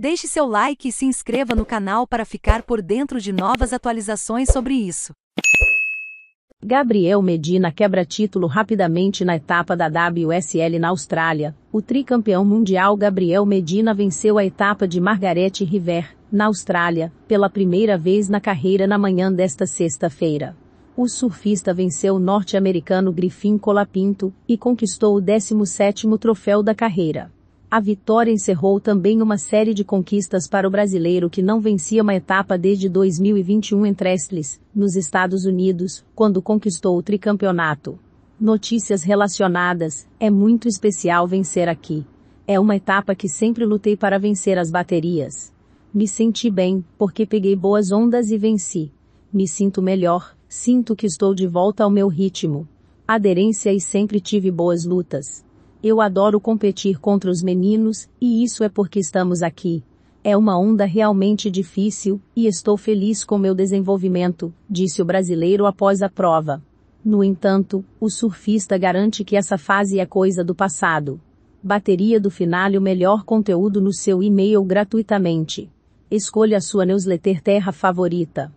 Deixe seu like e se inscreva no canal para ficar por dentro de novas atualizações sobre isso. Gabriel Medina quebra título rapidamente na etapa da WSL na Austrália. O tricampeão mundial Gabriel Medina venceu a etapa de Margaret River, na Austrália, pela primeira vez na carreira na manhã desta sexta-feira. O surfista venceu o norte-americano Griffin Colapinto e conquistou o 17º troféu da carreira. A vitória encerrou também uma série de conquistas para o brasileiro que não vencia uma etapa desde 2021 em Trestles, nos Estados Unidos, quando conquistou o tricampeonato. Notícias relacionadas, é muito especial vencer aqui. É uma etapa que sempre lutei para vencer as baterias. Me senti bem, porque peguei boas ondas e venci. Me sinto melhor, sinto que estou de volta ao meu ritmo. Aderência e sempre tive boas lutas. Eu adoro competir contra os meninos, e isso é porque estamos aqui. É uma onda realmente difícil, e estou feliz com meu desenvolvimento, disse o brasileiro após a prova. No entanto, o surfista garante que essa fase é coisa do passado. Bateria do e o melhor conteúdo no seu e-mail gratuitamente. Escolha a sua newsletter terra favorita.